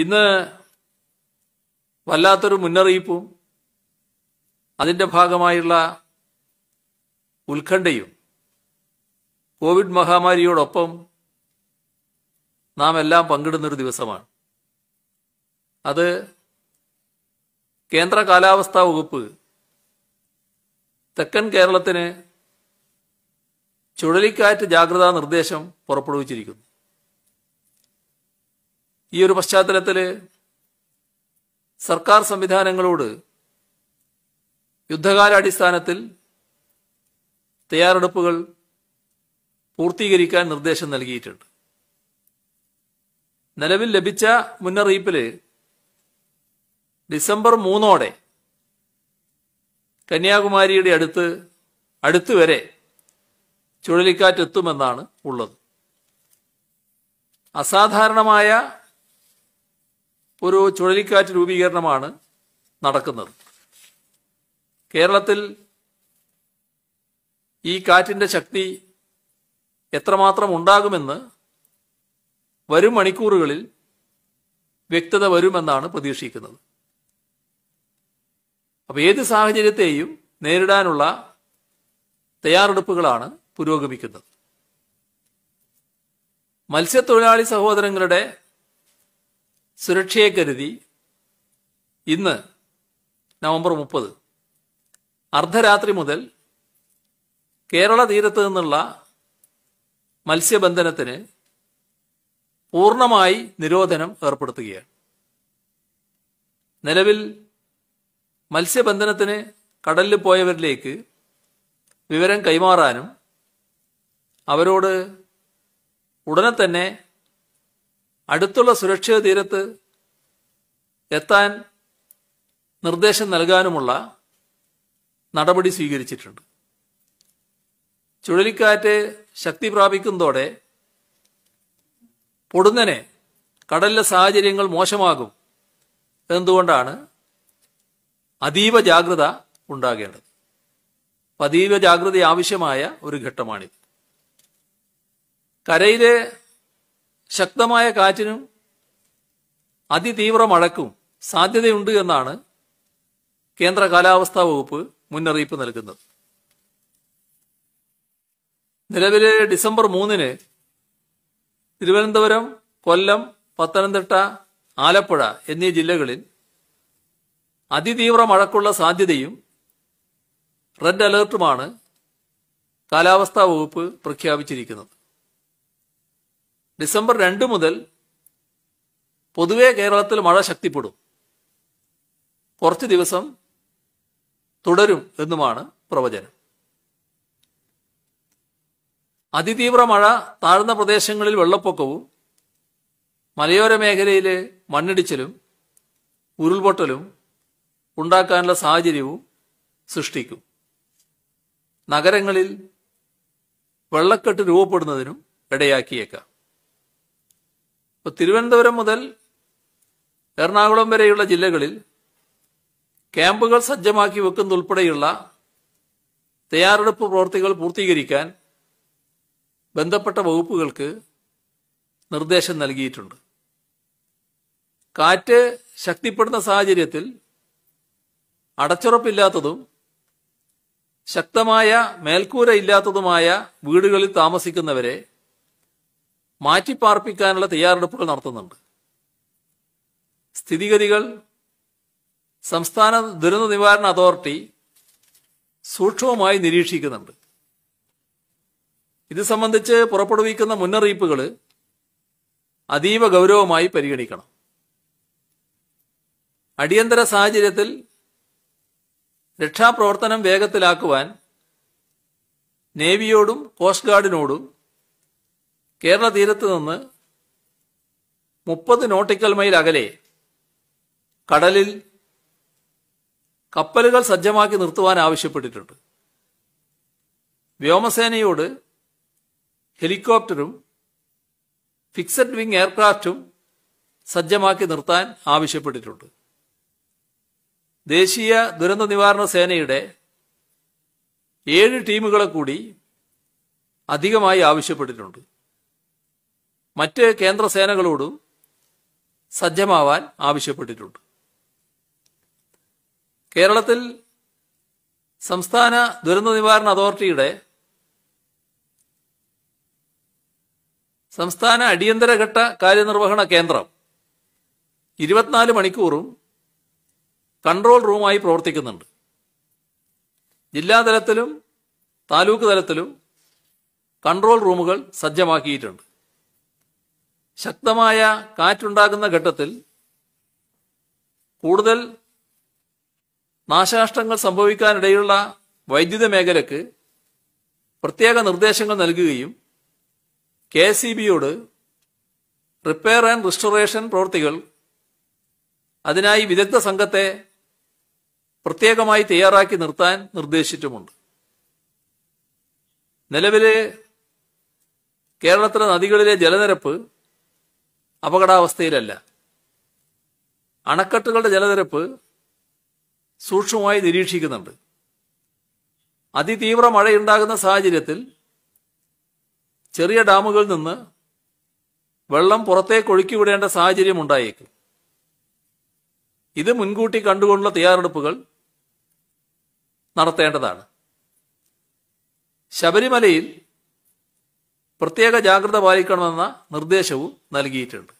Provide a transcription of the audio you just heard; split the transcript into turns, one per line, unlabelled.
ഇന്ന് വല്ലാത്തൊരു മുന്നറിയിപ്പും അതിൻ്റെ ഭാഗമായുള്ള ഉത്കണ്ഠയും കോവിഡ് മഹാമാരിയോടൊപ്പം നാം എല്ലാം പങ്കിടുന്നൊരു ദിവസമാണ് അത് കേന്ദ്ര കാലാവസ്ഥാ വകുപ്പ് തെക്കൻ കേരളത്തിന് ചുഴലിക്കാറ്റ് ജാഗ്രതാ നിർദ്ദേശം പുറപ്പെടുവിച്ചിരിക്കുന്നു ഈ ഒരു പശ്ചാത്തലത്തിൽ സർക്കാർ സംവിധാനങ്ങളോട് യുദ്ധകാലാടിസ്ഥാനത്തിൽ തയ്യാറെടുപ്പുകൾ പൂർത്തീകരിക്കാൻ നിർദ്ദേശം നൽകിയിട്ടുണ്ട് നിലവിൽ ലഭിച്ച മുന്നറിയിപ്പിൽ ഡിസംബർ മൂന്നോടെ കന്യാകുമാരിയുടെ അടുത്ത് അടുത്തുവരെ ചുഴലിക്കാറ്റ് എത്തുമെന്നാണ് ഉള്ളത് അസാധാരണമായ ഒരു ചുഴലിക്കാറ്റ് രൂപീകരണമാണ് നടക്കുന്നത് കേരളത്തിൽ ഈ കാറ്റിൻ്റെ ശക്തി എത്രമാത്രം ഉണ്ടാകുമെന്ന് വരും മണിക്കൂറുകളിൽ വ്യക്തത വരുമെന്നാണ് പ്രതീക്ഷിക്കുന്നത് അപ്പോൾ ഏത് സാഹചര്യത്തെയും നേരിടാനുള്ള തയ്യാറെടുപ്പുകളാണ് പുരോഗമിക്കുന്നത് മത്സ്യത്തൊഴിലാളി സഹോദരങ്ങളുടെ സുരക്ഷയെ കരുതി ഇന്ന് നവംബർ മുപ്പത് അർദ്ധരാത്രി മുതൽ കേരള തീരത്ത് നിന്നുള്ള മത്സ്യബന്ധനത്തിന് പൂർണമായി നിരോധനം ഏർപ്പെടുത്തുകയാണ് നിലവിൽ മത്സ്യബന്ധനത്തിന് കടലിൽ പോയവരിലേക്ക് വിവരം കൈമാറാനും അവരോട് ഉടനെ തന്നെ അടുത്തുള്ള സുരക്ഷിത തീരത്ത് എത്താൻ നിർദ്ദേശം നൽകാനുമുള്ള നടപടി സ്വീകരിച്ചിട്ടുണ്ട് ചുഴലിക്കാറ്റ് ശക്തി പ്രാപിക്കുന്നതോടെ പൊടുന്നനെ കടലിലെ സാഹചര്യങ്ങൾ മോശമാകും എന്തുകൊണ്ടാണ് അതീവ ജാഗ്രത ഉണ്ടാകേണ്ടത് അതീവ ജാഗ്രത ആവശ്യമായ ഒരു ഘട്ടമാണിത് കരയിലെ ശക്തമായ കാറ്റിനും അതിതീവ്ര മഴക്കും സാധ്യതയുണ്ട് എന്നാണ് കേന്ദ്ര കാലാവസ്ഥാ വകുപ്പ് മുന്നറിയിപ്പ് നൽകുന്നത് നിലവിലെ ഡിസംബർ മൂന്നിന് തിരുവനന്തപുരം കൊല്ലം പത്തനംതിട്ട ആലപ്പുഴ എന്നീ ജില്ലകളിൽ അതിതീവ്ര മഴക്കുള്ള സാധ്യതയും റെഡ് അലേർട്ടുമാണ് കാലാവസ്ഥാ വകുപ്പ് പ്രഖ്യാപിച്ചിരിക്കുന്നത് ഡിസംബർ രണ്ട് മുതൽ പൊതുവെ കേരളത്തിൽ മഴ ശക്തിപ്പെടും കുറച്ച് ദിവസം തുടരും എന്നുമാണ് പ്രവചനം അതിതീവ്ര മഴ താഴ്ന്ന പ്രദേശങ്ങളിൽ വെള്ളപ്പൊക്കവും മലയോര മേഖലയിലെ മണ്ണിടിച്ചിലും ഉരുൾപൊട്ടലും ഉണ്ടാക്കാനുള്ള സാഹചര്യവും സൃഷ്ടിക്കും നഗരങ്ങളിൽ വെള്ളക്കെട്ട് രൂപപ്പെടുന്നതിനും ഇടയാക്കിയേക്കാം ഇപ്പോൾ തിരുവനന്തപുരം മുതൽ എറണാകുളം വരെയുള്ള ജില്ലകളിൽ ക്യാമ്പുകൾ സജ്ജമാക്കി വെക്കുന്നതുൾപ്പെടെയുള്ള തയ്യാറെടുപ്പ് പ്രവർത്തികൾ പൂർത്തീകരിക്കാൻ ബന്ധപ്പെട്ട വകുപ്പുകൾക്ക് നിർദ്ദേശം നൽകിയിട്ടുണ്ട് കാറ്റ് ശക്തിപ്പെടുന്ന സാഹചര്യത്തിൽ അടച്ചുറപ്പില്ലാത്തതും ശക്തമായ മേൽക്കൂര ഇല്ലാത്തതുമായ വീടുകളിൽ താമസിക്കുന്നവരെ മാറ്റിപ്പാർപ്പിക്കാനുള്ള തയ്യാറെടുപ്പുകൾ നടത്തുന്നുണ്ട് സ്ഥിതിഗതികൾ സംസ്ഥാന ദുരന്ത നിവാരണ അതോറിറ്റി സൂക്ഷ്മമായി നിരീക്ഷിക്കുന്നുണ്ട് ഇത് സംബന്ധിച്ച് പുറപ്പെടുവിക്കുന്ന മുന്നറിയിപ്പുകൾ അതീവ ഗൗരവമായി പരിഗണിക്കണം അടിയന്തര സാഹചര്യത്തിൽ രക്ഷാപ്രവർത്തനം വേഗത്തിലാക്കുവാൻ നേവിയോടും കോസ്റ്റ് ഗാർഡിനോടും കേരള തീരത്ത് നിന്ന് മുപ്പത് നോട്ടിക്കൽ മൈൽ അകലെ കടലിൽ കപ്പലുകൾ സജ്ജമാക്കി നിർത്തുവാൻ ആവശ്യപ്പെട്ടിട്ടുണ്ട് വ്യോമസേനയോട് ഹെലികോപ്റ്ററും ഫിക്സഡ് വിംഗ് എയർക്രാഫ്റ്റും സജ്ജമാക്കി നിർത്താൻ ആവശ്യപ്പെട്ടിട്ടുണ്ട് ദേശീയ ദുരന്ത നിവാരണ സേനയുടെ ഏഴ് ടീമുകളെ കൂടി അധികമായി ആവശ്യപ്പെട്ടിട്ടുണ്ട് മറ്റ് കേന്ദ്ര സേനകളോട് സജ്ജമാവാൻ ആവശ്യപ്പെട്ടിട്ടുണ്ട് കേരളത്തിൽ സംസ്ഥാന ദുരന്ത നിവാരണ അതോറിറ്റിയുടെ സംസ്ഥാന അടിയന്തരഘട്ട കാര്യനിർവഹണ കേന്ദ്രം ഇരുപത്തിനാല് മണിക്കൂറും കൺട്രോൾ റൂമായി പ്രവർത്തിക്കുന്നുണ്ട് ജില്ലാതലത്തിലും താലൂക്ക് തലത്തിലും കൺട്രോൾ റൂമുകൾ സജ്ജമാക്കിയിട്ടുണ്ട് ശക്തമായ കാറ്റുണ്ടാകുന്ന ഘട്ടത്തിൽ കൂടുതൽ നാശനഷ്ടങ്ങൾ സംഭവിക്കാനിടയുള്ള വൈദ്യുത മേഖലയ്ക്ക് പ്രത്യേക നിർദ്ദേശങ്ങൾ നൽകുകയും കെ സി ബിയോട് റിപ്പയർ ആൻഡ് റിസ്റ്റോറേഷൻ പ്രവൃത്തികൾ അതിനായി വിദഗ്ധ സംഘത്തെ പ്രത്യേകമായി തയ്യാറാക്കി നിർത്താൻ നിർദ്ദേശിച്ചിട്ടുമുണ്ട് നിലവിലെ കേരളത്തിലെ നദികളിലെ ജലനിരപ്പ് അപകടാവസ്ഥയിലല്ല അണക്കെട്ടുകളുടെ ജലനിരപ്പ് സൂക്ഷ്മമായി നിരീക്ഷിക്കുന്നുണ്ട് അതിതീവ്ര മഴയുണ്ടാകുന്ന സാഹചര്യത്തിൽ ചെറിയ ഡാമുകളിൽ നിന്ന് വെള്ളം പുറത്തേക്ക് ഒഴുക്കിവിടേണ്ട സാഹചര്യം ഉണ്ടായേക്കും ഇത് മുൻകൂട്ടി കണ്ടുകൊണ്ടുള്ള തയ്യാറെടുപ്പുകൾ നടത്തേണ്ടതാണ് ശബരിമലയിൽ പ്രത്യേക ജാഗ്രത പാലിക്കണമെന്ന നിർദ്ദേശവും നൽകിയിട്ടുണ്ട്